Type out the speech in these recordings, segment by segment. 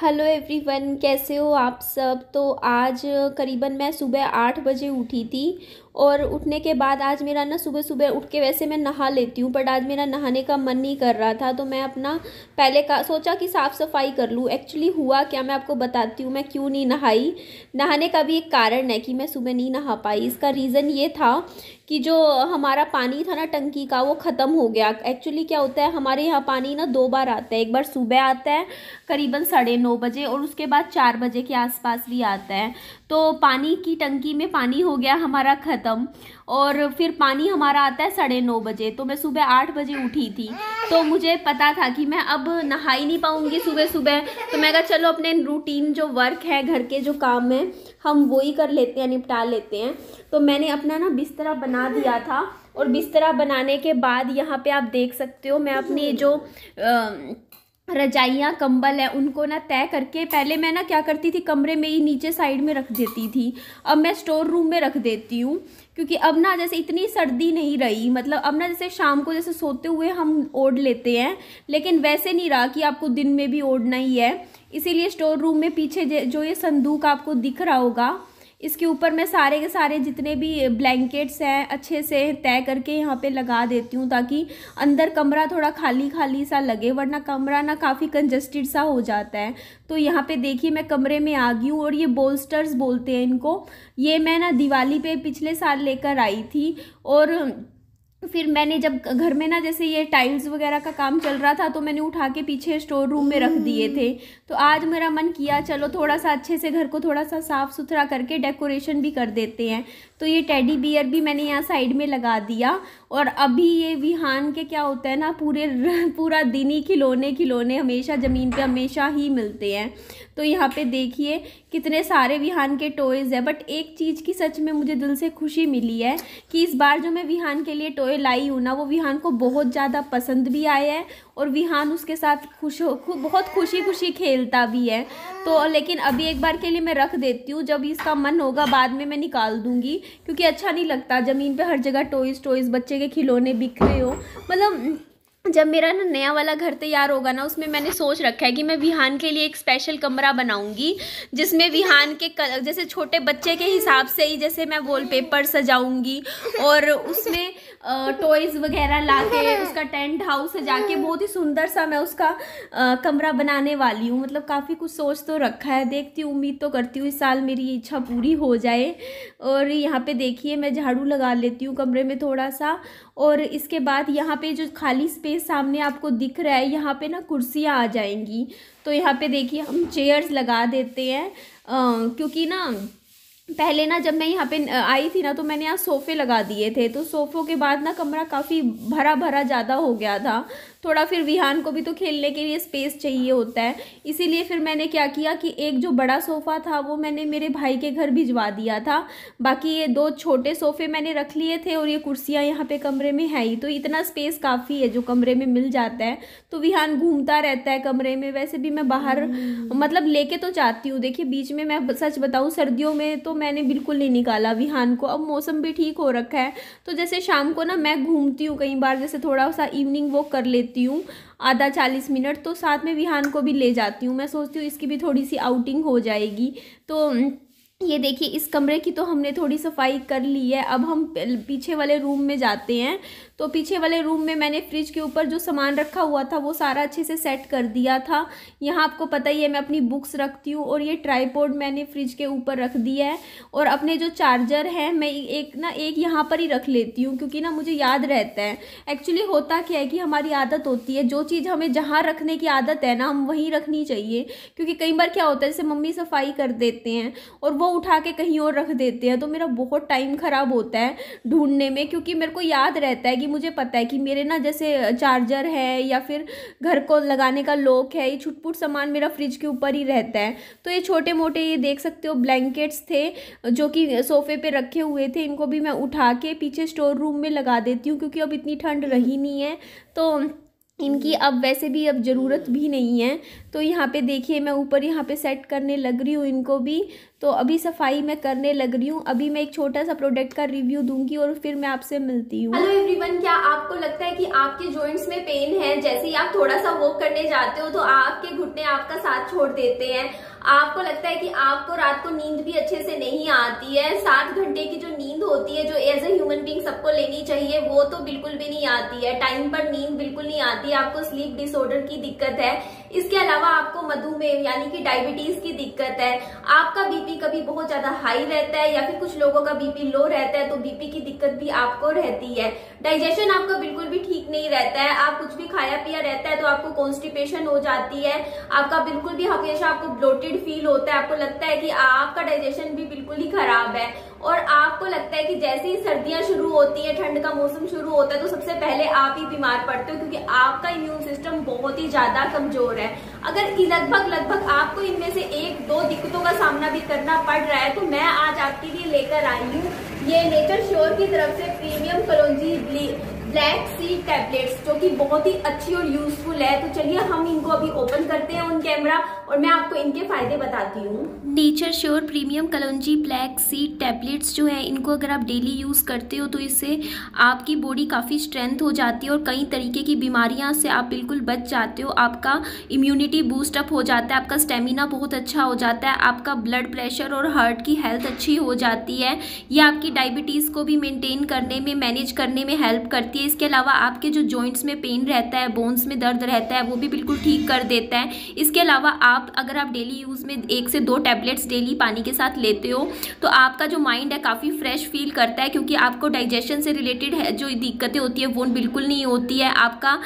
Hello everyone कैसे हो आप सब तो आज करीबन मैं सुबह आठ बजे उठी थी और उठने के बाद आज मेरा ना सुबह सुबह उठ के वैसे मैं नहा लेती हूँ बट आज मेरा नहाने का मन नहीं कर रहा था तो मैं अपना पहले का सोचा कि साफ़ सफाई कर लूँ एक्चुअली हुआ क्या मैं आपको बताती हूँ मैं क्यों नहीं नहाई नहाने का भी एक कारण है कि मैं सुबह नहीं नहा पाई इसका रीज़न ये था कि जो हमारा पानी था ना टंकी का वो ख़त्म हो गया एक्चुअली क्या होता है हमारे यहाँ पानी ना दो बार आता है एक बार सुबह आता है करीबन साढ़े नौ बजे और उसके बाद चार बजे के आसपास भी आता है तो पानी की टंकी में पानी हो गया हमारा ख़त्म और फिर पानी हमारा आता है साढ़े नौ बजे तो मैं सुबह आठ बजे उठी थी तो मुझे पता था कि मैं अब नहा ही नहीं पाऊँगी सुबह सुबह तो मैं कहा चलो अपने रूटीन जो वर्क है घर के जो काम है हम वो ही कर लेते हैं निपटा लेते हैं तो मैंने अपना ना बिस्तरा बना दिया था और बिस्तरा बनाने के बाद यहाँ पे आप देख सकते हो मैं अपनी जो आ, रजाइयाँ कंबल है उनको ना तय करके पहले मैं ना क्या करती थी कमरे में ही नीचे साइड में रख देती थी अब मैं स्टोर रूम में रख देती हूँ क्योंकि अब ना जैसे इतनी सर्दी नहीं रही मतलब अब ना जैसे शाम को जैसे सोते हुए हम ओढ़ लेते हैं लेकिन वैसे नहीं रहा कि आपको दिन में भी ओढ़ना ही है इसीलिए स्टोर रूम में पीछे जो ये संदूक आपको दिख रहा होगा इसके ऊपर मैं सारे के सारे जितने भी ब्लैंकेट्स हैं अच्छे से तय करके यहाँ पे लगा देती हूँ ताकि अंदर कमरा थोड़ा खाली खाली सा लगे वरना कमरा ना काफ़ी कंजस्टेड सा हो जाता है तो यहाँ पे देखिए मैं कमरे में आ गई हूँ और ये बोलस्टर्स बोलते हैं इनको ये मैं ना दिवाली पे पिछले साल लेकर आई थी और फिर मैंने जब घर में ना जैसे ये टाइल्स वगैरह का काम चल रहा था तो मैंने उठा के पीछे स्टोर रूम में रख दिए थे हम्म। तो आज मेरा मन किया चलो थोड़ा सा अच्छे से घर को थोड़ा सा साफ़ सुथरा करके डेकोरेशन भी कर देते हैं तो ये टेडी बियर भी मैंने यहाँ साइड में लगा दिया और अभी ये विहान के क्या होता है ना पूरे पूरा दिन ही खिलौने खिलौने हमेशा ज़मीन पर हमेशा ही मिलते हैं तो यहाँ पे देखिए कितने सारे विहान के टॉयज़ है बट एक चीज़ की सच में मुझे दिल से खुशी मिली है कि इस बार जो मैं विहान के लिए टॉय लाई हूँ ना वो विहान को बहुत ज़्यादा पसंद भी आया है और विहान उसके साथ खुश हो खु, बहुत खुशी खुशी खेलता भी है तो लेकिन अभी एक बार के लिए मैं रख देती हूँ जब इसका मन होगा बाद में मैं निकाल दूँगी क्योंकि अच्छा नहीं लगता ज़मीन पर हर जगह टॉयज़ टॉयज़ बच्चे के खिलौने बिखरे हो मतलब जब मेरा ना नया वाला घर तैयार होगा ना उसमें मैंने सोच रखा है कि मैं विहान के लिए एक स्पेशल कमरा बनाऊंगी जिसमें विहान के कल जैसे छोटे बच्चे के हिसाब से ही जैसे मैं वॉलपेपर सजाऊंगी और उसमें टॉयज वगैरह ला के उसका टेंट हाउस सजा के बहुत ही सुंदर सा मैं उसका आ, कमरा बनाने वाली हूँ मतलब काफ़ी कुछ सोच तो रखा है देखती हूँ उम्मीद तो करती हूँ इस साल मेरी इच्छा पूरी हो जाए और यहाँ पे देखिए मैं झाड़ू लगा लेती हूँ कमरे में थोड़ा सा और इसके बाद यहाँ पे जो खाली स्पेस सामने आपको दिख रहा है यहाँ पर ना कुर्सियाँ आ जाएंगी तो यहाँ पर देखिए हम चेयर्स लगा देते हैं क्योंकि ना पहले ना जब मैं यहाँ पे आई थी ना तो मैंने यहाँ सोफ़े लगा दिए थे तो सोफ़ों के बाद ना कमरा काफ़ी भरा भरा ज़्यादा हो गया था थोड़ा फिर विहान को भी तो खेलने के लिए स्पेस चाहिए होता है इसीलिए फिर मैंने क्या किया कि एक जो बड़ा सोफ़ा था वो मैंने मेरे भाई के घर भिजवा दिया था बाकी ये दो छोटे सोफ़े मैंने रख लिए थे और ये कुर्सियाँ यहाँ पे कमरे में है ही तो इतना स्पेस काफ़ी है जो कमरे में मिल जाता है तो विहान घूमता रहता है कमरे में वैसे भी मैं बाहर हम्म। मतलब लेके तो जाती हूँ देखिए बीच में मैं सच बताऊँ सर्दियों में तो मैंने बिल्कुल नहीं निकाला विहान को अब मौसम भी ठीक हो रखा है तो जैसे शाम को ना मैं घूमती हूँ कई बार जैसे थोड़ा सा इवनिंग वॉक कर लेती लेती हूँ आधा चालीस मिनट तो साथ में विहान को भी ले जाती हूँ मैं सोचती हूँ इसकी भी थोड़ी सी आउटिंग हो जाएगी तो ये देखिए इस कमरे की तो हमने थोड़ी सफाई कर ली है अब हम पीछे वाले रूम में जाते हैं तो पीछे वाले रूम में मैंने फ्रिज के ऊपर जो सामान रखा हुआ था वो सारा अच्छे से सेट कर दिया था यहाँ आपको पता ही है मैं अपनी बुक्स रखती हूँ और ये ट्राईपोर्ड मैंने फ्रिज के ऊपर रख दिया है और अपने जो चार्जर हैं मैं एक ना एक यहाँ पर ही रख लेती हूँ क्योंकि ना मुझे याद रहता है एक्चुअली होता क्या है कि हमारी आदत होती है जो चीज़ हमें जहाँ रखने की आदत है ना हम वहीं रखनी चाहिए क्योंकि कई बार क्या होता है जैसे मम्मी सफाई कर देते हैं और वो उठा के कहीं और रख देते हैं तो मेरा बहुत टाइम ख़राब होता है ढूंढने में क्योंकि मेरे को याद रहता है कि कि मुझे पता है कि मेरे ना जैसे चार्जर है या फिर घर को लगाने का लोक है ये छुटपुट सामान मेरा फ्रिज के ऊपर ही रहता है तो ये छोटे मोटे ये देख सकते हो ब्लैंकेट्स थे जो कि सोफ़े पे रखे हुए थे इनको भी मैं उठा के पीछे स्टोर रूम में लगा देती हूँ क्योंकि अब इतनी ठंड रही नहीं है तो इनकी अब वैसे भी अब ज़रूरत भी नहीं है तो यहाँ पे देखिए मैं ऊपर यहाँ पे सेट करने लग रही हूँ इनको भी तो अभी सफाई मैं करने लग रही हूँ अभी मैं एक छोटा सा प्रोडक्ट का रिव्यू दूंगी और फिर मैं आपसे मिलती हूँ हेलो एवरीवन क्या आपको लगता है कि आपके जॉइंट्स में पेन है जैसे ही आप थोड़ा सा वॉक करने जाते हो तो आपके घुटने आपका साथ छोड़ देते हैं आपको लगता है कि आपको रात को नींद भी अच्छे से नहीं आती है सात घंटे की जो नींद होती है जो एज ए ह्यूमन बींग सबको लेनी चाहिए वो तो बिल्कुल भी नहीं आती है टाइम पर नींद बिल्कुल नहीं आती है आपको स्लीप डिसऑर्डर की दिक्कत है इसके अलावा आपको मधुमेह यानी कि डायबिटीज की दिक्कत है आपका बीपी कभी बहुत ज्यादा हाई रहता है या फिर कुछ लोगों का बीपी लो रहता है तो बीपी की दिक्कत भी आपको रहती है डाइजेशन आपका बिल्कुल भी ठीक नहीं रहता है आप कुछ भी खाया पिया रहता है तो आपको कॉन्स्टिपेशन हो जाती है आपका बिल्कुल भी हमेशा आपको ब्लोटेड फील होता है आपको लगता है कि आपका डाइजेशन भी बिल्कुल ही खराब है और आपको लगता है कि जैसे ही सर्दियां शुरू होती है ठंड का मौसम शुरू होता है तो सबसे पहले आप ही बीमार पड़ते हो क्योंकि आपका इम्यून सिस्टम बहुत ही ज्यादा कमजोर है अगर लगभग लगभग आपको इनमें से एक दो दिक्कतों का सामना भी करना पड़ रहा है तो मैं आज आपके लिए लेकर आई हूँ ये नेचर श्योर की तरफ से प्रीमियम कलोजी ब्लैक सी टैबलेट्स जो कि बहुत ही अच्छी और यूजफुल है तो चलिए हम इनको अभी ओपन करते हैं उन कैमरा और मैं आपको इनके फायदे बताती हूँ नेचर श्योर प्रीमियम कलौजी ब्लैक सी टैबलेट्स जो है इनको अगर आप डेली यूज करते हो तो इससे आपकी बॉडी काफ़ी स्ट्रेंथ हो जाती है और कई तरीके की बीमारियाँ से आप बिल्कुल बच जाते हो आपका इम्यूनिटी बूस्ट अप हो जाता है आपका स्टेमिना बहुत अच्छा हो जाता है आपका ब्लड प्रेशर और हार्ट की हेल्थ अच्छी हो जाती है यह आपकी डायबिटीज़ को भी मेनटेन करने में मैनेज करने में हेल्प करती है इसके अलावा आपके जो जॉइंट्स में पेन रहता है बोन्स में दर्द रहता है वो भी बिल्कुल ठीक कर देता है इसके अलावा आप अगर आप डेली यूज़ में एक से दो टैबलेट्स डेली पानी के साथ लेते हो तो आपका जो माइंड है काफ़ी फ्रेश फील करता है क्योंकि आपको डाइजेशन से रिलेटेड जो दिक्कतें होती है वो बिल्कुल नहीं होती है आपका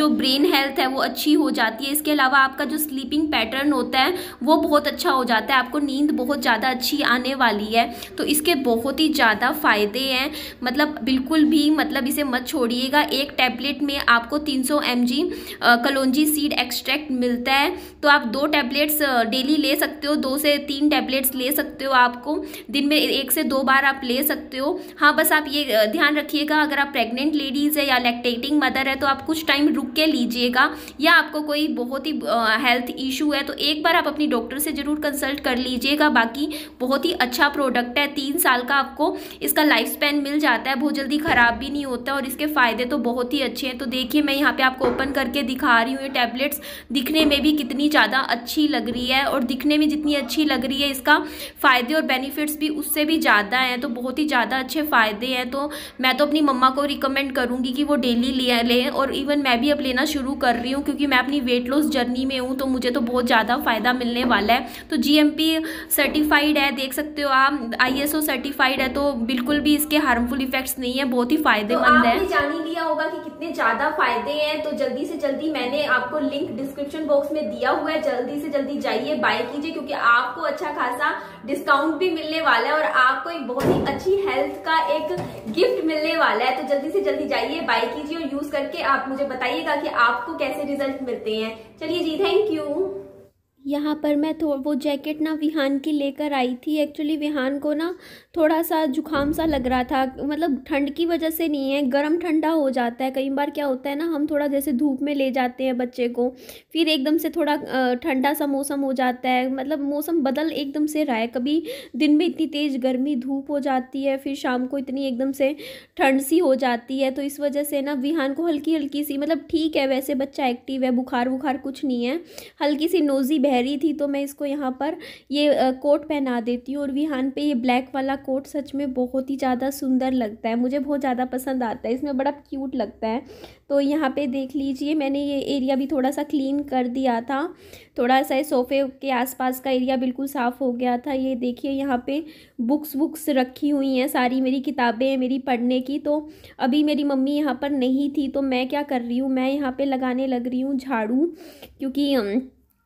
जो ब्रेन हेल्थ है वो अच्छी हो जाती है इसके अलावा आपका जो स्लीपिंग पैटर्न होता है वो बहुत अच्छा हो जाता है आपको नींद बहुत ज़्यादा अच्छी आने वाली है तो इसके बहुत ही ज़्यादा फ़ायदे हैं मतलब बिल्कुल भी मतलब इसे मत छोड़िएगा एक टैबलेट में आपको 300 सौ एम कलोंजी सीड एक्सट्रैक्ट मिलता है तो आप दो टैबलेट्स डेली ले सकते हो दो से तीन टैबलेट्स ले सकते हो आपको दिन में एक से दो बार आप ले सकते हो हाँ बस आप ये ध्यान रखिएगा अगर आप प्रेग्नेंट लेडीज़ है या लैक्टेटिंग मदर है तो आप कुछ टाइम रुक के लीजिएगा या आपको कोई बहुत ही हेल्थ इशू है तो एक बार आप अपनी डॉक्टर से ज़रूर कंसल्ट कर लीजिएगा बाकी बहुत ही अच्छा प्रोडक्ट है तीन साल का आपको इसका लाइफ स्पैन मिल जाता है बहुत जल्दी ख़राब भी नहीं होता और इसके इसके फ़ायदे तो बहुत ही अच्छे हैं तो देखिए मैं यहाँ पे आपको ओपन करके दिखा रही हूँ ये टैबलेट्स दिखने में भी कितनी ज़्यादा अच्छी लग रही है और दिखने में जितनी अच्छी लग रही है इसका फ़ायदे और बेनिफिट्स भी उससे भी ज़्यादा हैं तो बहुत ही ज़्यादा अच्छे फ़ायदे हैं तो मैं तो अपनी मम्मा को रिकमेंड करूँगी कि वो डेली ले लें और इवन मैं भी अब लेना शुरू कर रही हूँ क्योंकि मैं अपनी वेट लॉस जर्नी में हूँ तो मुझे तो बहुत ज़्यादा फ़ायदा मिलने वाला है तो जी सर्टिफाइड है देख सकते हो आप आई सर्टिफाइड है तो बिल्कुल भी इसके हार्मफुल इफेक्ट्स नहीं है बहुत ही फ़ायदेमंद तो है आपने जान ही लिया होगा कि कितने ज्यादा फायदे हैं तो जल्दी से जल्दी मैंने आपको लिंक डिस्क्रिप्शन बॉक्स में दिया हुआ है जल्दी से जल्दी जाइए बाय कीजिए क्योंकि आपको अच्छा खासा डिस्काउंट भी मिलने वाला है और आपको एक बहुत ही अच्छी हेल्थ का एक गिफ्ट मिलने वाला है तो जल्दी से जल्दी जाइए बाय कीजिए और यूज करके आप मुझे बताइएगा कि आपको कैसे रिजल्ट मिलते हैं चलिए जी थैंक यू यहाँ पर मैं थो वो जैकेट ना विहान की लेकर आई थी एक्चुअली विहान को ना थोड़ा सा जुखाम सा लग रहा था मतलब ठंड की वजह से नहीं है गर्म ठंडा हो जाता है कई बार क्या होता है ना हम थोड़ा जैसे धूप में ले जाते हैं बच्चे को फिर एकदम से थोड़ा ठंडा सा मौसम हो जाता है मतलब मौसम बदल एकदम से रहा है कभी दिन में इतनी तेज़ गर्मी धूप हो जाती है फिर शाम को इतनी एकदम से ठंड सी हो जाती है तो इस वजह से ना विहान को हल्की हल्की सी मतलब ठीक है वैसे बच्चा एक्टिव है बुखार बुखार कुछ नहीं है हल्की सी नोजी बहरी थी तो मैं इसको यहाँ पर ये कोट पहना देती हूँ और विहान पे ये ब्लैक वाला कोट सच में बहुत ही ज़्यादा सुंदर लगता है मुझे बहुत ज़्यादा पसंद आता है इसमें बड़ा क्यूट लगता है तो यहाँ पे देख लीजिए मैंने ये एरिया भी थोड़ा सा क्लीन कर दिया था थोड़ा सा सोफ़े के आसपास का एरिया बिल्कुल साफ़ हो गया था ये देखिए यहाँ पे बुक्स बुक्स रखी हुई हैं सारी मेरी किताबें हैं मेरी पढ़ने की तो अभी मेरी मम्मी यहाँ पर नहीं थी तो मैं क्या कर रही हूँ मैं यहाँ पे लगाने लग रही हूँ झाड़ू क्योंकि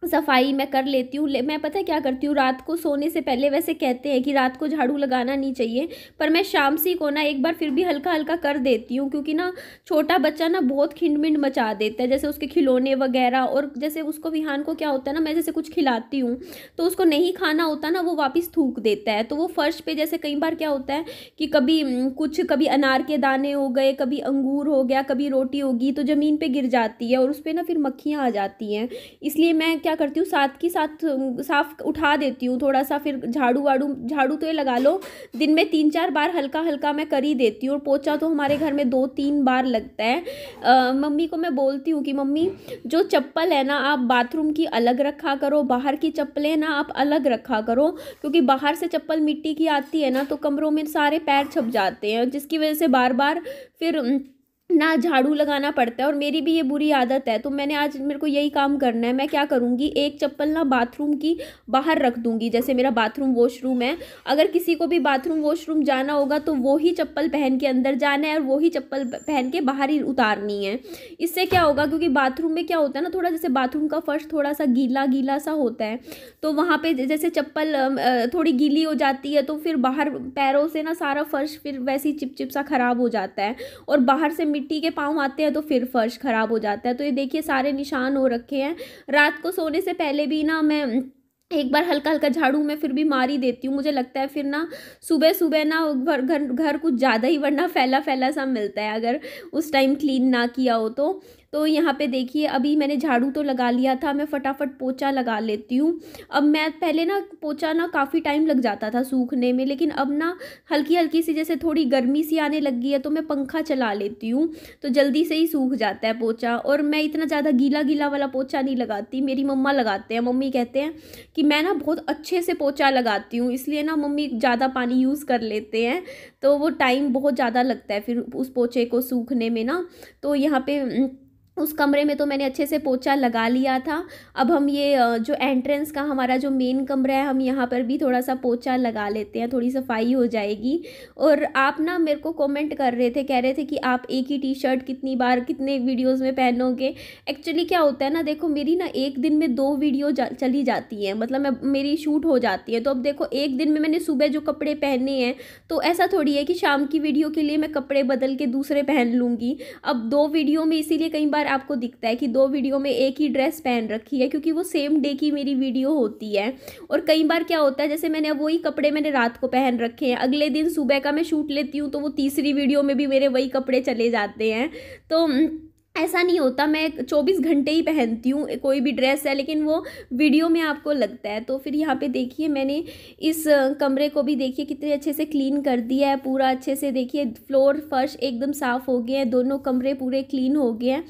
सफाई मैं कर लेती हूँ ले, मैं पता है क्या करती हूँ रात को सोने से पहले वैसे कहते हैं कि रात को झाड़ू लगाना नहीं चाहिए पर मैं शाम से को ना एक बार फिर भी हल्का हल्का कर देती हूँ क्योंकि ना छोटा बच्चा ना बहुत खिंडमिंड मचा देता है जैसे उसके खिलौने वगैरह और जैसे उसको विहान को क्या होता है ना मैं जैसे कुछ खिलाती हूँ तो उसको नहीं खाना होता ना वो वापस थूक देता है तो वो फर्श पर जैसे कई बार क्या होता है कि कभी कुछ कभी अनार के दाने हो गए कभी अंगूर हो गया कभी रोटी होगी तो ज़मीन पर गिर जाती है और उस पर ना फिर मक्खियाँ आ जाती हैं इसलिए मैं क्या करती हूँ साथ की साथ साफ उठा देती हूँ थोड़ा सा फिर झाड़ू वाड़ू झाड़ू तो ये लगा लो दिन में तीन चार बार हल्का हल्का मैं कर ही देती हूँ और पोछा तो हमारे घर में दो तीन बार लगता है मम्मी को मैं बोलती हूँ कि मम्मी जो चप्पल है ना आप बाथरूम की अलग रखा करो बाहर की चप्पलें ना आप अलग रखा करो क्योंकि बाहर से चप्पल मिट्टी की आती है ना तो कमरों में सारे पैर छप जाते हैं जिसकी वजह से बार बार फिर ना झाड़ू लगाना पड़ता है और मेरी भी ये बुरी आदत है तो मैंने आज मेरे को यही काम करना है मैं क्या करूँगी एक चप्पल ना बाथरूम की बाहर रख दूँगी जैसे मेरा बाथरूम वॉशरूम है अगर किसी को भी बाथरूम वॉशरूम जाना होगा तो वही चप्पल पहन के अंदर जाना है और वही चप्पल पहन के बाहर ही उतारनी है इससे क्या होगा क्योंकि बाथरूम में क्या होता है ना थोड़ा जैसे बाथरूम का फर्श थोड़ा सा गीला गीला सा होता है तो वहाँ पर जैसे चप्पल थोड़ी गीली हो जाती है तो फिर बाहर पैरों से ना सारा फर्श फिर वैसे ही चिपचिप सा ख़राब हो जाता है और बाहर से मिट्टी के पाँव आते हैं तो फिर फर्श ख़राब हो जाता है तो ये देखिए सारे निशान हो रखे हैं रात को सोने से पहले भी ना मैं एक बार हल्का हल्का झाड़ू मैं फिर भी मार ही देती हूँ मुझे लगता है फिर ना सुबह सुबह ना घर घर घर कुछ ज़्यादा ही वरना फैला फैला सा मिलता है अगर उस टाइम क्लीन ना किया हो तो तो यहाँ पे देखिए अभी मैंने झाड़ू तो लगा लिया था मैं फटाफट पोचा लगा लेती हूँ अब मैं पहले ना पोचा ना काफ़ी टाइम लग जाता था सूखने में लेकिन अब ना हल्की हल्की सी जैसे थोड़ी गर्मी सी आने लगी है तो मैं पंखा चला लेती हूँ तो जल्दी से ही सूख जाता है पोचा और मैं इतना ज़्यादा गीला गीला वाला पोचा नहीं लगाती मेरी मम्मा लगाते हैं मम्मी कहते हैं कि मैं ना बहुत अच्छे से पोचा लगाती हूँ इसलिए ना मम्मी ज़्यादा पानी यूज़ कर लेते हैं तो वो टाइम बहुत ज़्यादा लगता है फिर उस पोचे को सूखने में ना तो यहाँ पे उस कमरे में तो मैंने अच्छे से पोछा लगा लिया था अब हम ये जो एंट्रेंस का हमारा जो मेन कमरा है हम यहाँ पर भी थोड़ा सा पोछा लगा लेते हैं थोड़ी सफाई हो जाएगी और आप ना मेरे को कमेंट कर रहे थे कह रहे थे कि आप एक ही टी शर्ट कितनी बार कितने वीडियोस में पहनोगे एक्चुअली क्या होता है ना देखो मेरी ना एक दिन में दो वीडियो जा, चली जाती है मतलब मैं मेरी शूट हो जाती है तो अब देखो एक दिन में मैंने सुबह जो कपड़े पहने हैं तो ऐसा थोड़ी है कि शाम की वीडियो के लिए मैं कपड़े बदल के दूसरे पहन लूँगी अब दो वीडियो में इसीलिए कई बार आपको दिखता है कि दो वीडियो में एक ही ड्रेस पहन रखी है क्योंकि वो सेम डे की मेरी वीडियो होती है और कई बार क्या होता है जैसे मैंने वही कपड़े मैंने रात को पहन रखे हैं अगले दिन सुबह का मैं शूट लेती हूँ तो वो तीसरी वीडियो में भी मेरे वही कपड़े चले जाते हैं तो ऐसा नहीं होता मैं 24 घंटे ही पहनती हूँ कोई भी ड्रेस है लेकिन वो वीडियो में आपको लगता है तो फिर यहाँ पे देखिए मैंने इस कमरे को भी देखिए कितने अच्छे से क्लीन कर दिया है पूरा अच्छे से देखिए फ्लोर फर्श एकदम साफ़ हो गए हैं दोनों कमरे पूरे क्लीन हो गए हैं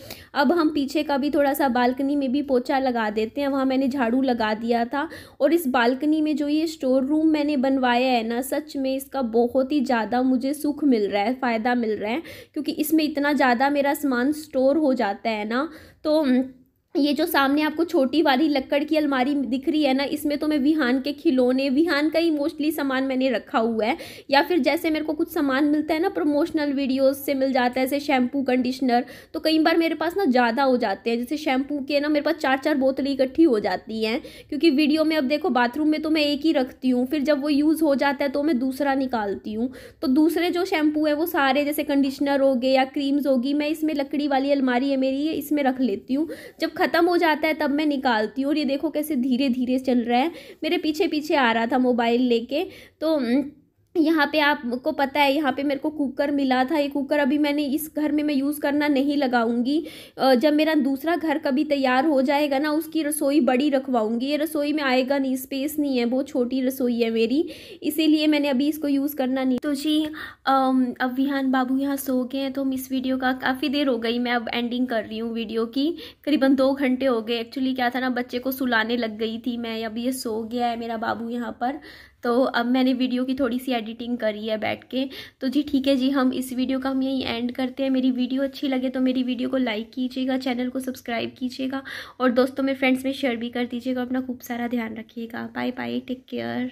अब हम पीछे का भी थोड़ा सा बालकनी में भी पोछा लगा देते हैं वहाँ मैंने झाड़ू लगा दिया था और इस बालकनी में जो ये स्टोर रूम मैंने बनवाया है ना सच में इसका बहुत ही ज़्यादा मुझे सुख मिल रहा है फ़ायदा मिल रहा है क्योंकि इसमें इतना ज़्यादा मेरा सामान स्टोर हो जाता है ना तो ये जो सामने आपको छोटी वाली लकड़ की अलमारी दिख रही है ना इसमें तो मैं विहान के खिलौने विहान का ही मोस्टली सामान मैंने रखा हुआ है या फिर जैसे मेरे को कुछ सामान मिलता है ना प्रमोशनल वीडियोस से मिल जाता है जैसे शैम्पू कंडीशनर तो कई बार मेरे पास ना ज़्यादा हो जाते हैं जैसे शैम्पू के ना मेरे पास चार चार बोतलें इकट्ठी हो जाती हैं क्योंकि वीडियो में अब देखो बाथरूम में तो मैं एक ही रखती हूँ फिर जब वो यूज़ हो जाता है तो मैं दूसरा निकालती हूँ तो दूसरे जो शैम्पू है वो सारे जैसे कंडीशनर हो गए या क्रीम्स होगी मैं इसमें लकड़ी वाली अलमारी है मेरी इसमें रख लेती हूँ जब ख़त्म हो जाता है तब मैं निकालती हूँ और ये देखो कैसे धीरे धीरे चल रहा है मेरे पीछे पीछे आ रहा था मोबाइल लेके तो यहाँ पे आपको पता है यहाँ पे मेरे को कुकर मिला था ये कुकर अभी मैंने इस घर में मैं यूज़ करना नहीं लगाऊंगी जब मेरा दूसरा घर कभी तैयार हो जाएगा ना उसकी रसोई बड़ी रखवाऊंगी ये रसोई में आएगा नहीं स्पेस नहीं है बहुत छोटी रसोई है मेरी इसीलिए मैंने अभी इसको यूज़ करना नहीं तो जी अब विहान बाबू यहाँ सो गए हैं तो हम इस वीडियो का काफ़ी देर हो गई मैं अब एंडिंग कर रही हूँ वीडियो की करीबन दो घंटे हो गए एक्चुअली क्या था ना बच्चे को सुलाने लग गई थी मैं अभी ये सो गया है मेरा बाबू यहाँ पर तो अब मैंने वीडियो की थोड़ी सी एडिटिंग करी है बैठ के तो जी ठीक है जी हम इस वीडियो का हम यहीं एंड करते हैं मेरी वीडियो अच्छी लगे तो मेरी वीडियो को लाइक कीजिएगा चैनल को सब्सक्राइब कीजिएगा और दोस्तों में फ्रेंड्स में शेयर भी कर दीजिएगा अपना खूब सारा ध्यान रखिएगा बाय बाय टेक केयर